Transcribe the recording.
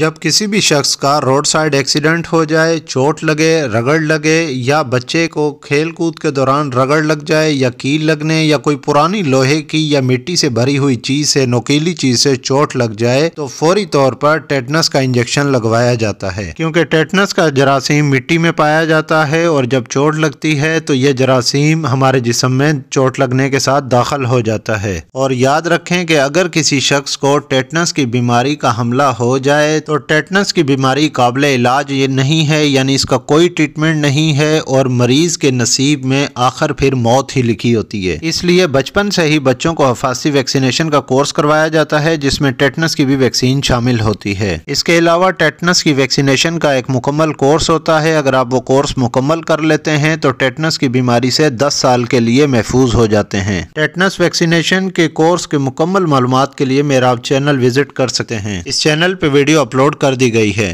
जब किसी भी शख्स का रोड साइड एक्सीडेंट हो जाए चोट लगे रगड़ लगे या बच्चे को खेल कूद के दौरान रगड़ लग जाए या कील लगने या कोई पुरानी लोहे की या मिट्टी से भरी हुई चीज़ से नोकीली चीज़ से चोट लग जाए तो फौरी तौर पर टेटनस का इंजेक्शन लगवाया जाता है क्योंकि टेटनस का जरासीम मिट्टी में पाया जाता है और जब चोट लगती है तो यह जरासीम हमारे जिसम में चोट लगने के साथ दाखिल हो जाता है और याद रखें कि अगर किसी शख्स को टेटनस की बीमारी का हमला हो जाए तो टेटनस की बीमारी काबिल इलाज ये नहीं है यानी इसका कोई ट्रीटमेंट नहीं है और मरीज़ के नसीब में आखिर फिर मौत ही लिखी होती है इसलिए बचपन से ही बच्चों को हफासी वैक्सीनेशन का कोर्स करवाया जाता है जिसमें टेटनस की भी वैक्सीन शामिल होती है इसके अलावा टेटनस की वैक्सीनेशन का एक मुकम्मल कोर्स होता है अगर आप वो कोर्स मुकम्मल कर लेते हैं तो टेटनस की बीमारी से दस साल के लिए महफूज हो जाते हैं टेटनस वैक्सीनेशन के कोर्स के मुकम्मल मालूम के लिए मेरा आप चैनल विजिट कर सकते हैं इस चैनल पर वीडियो अपलोड अपलोड कर दी गई है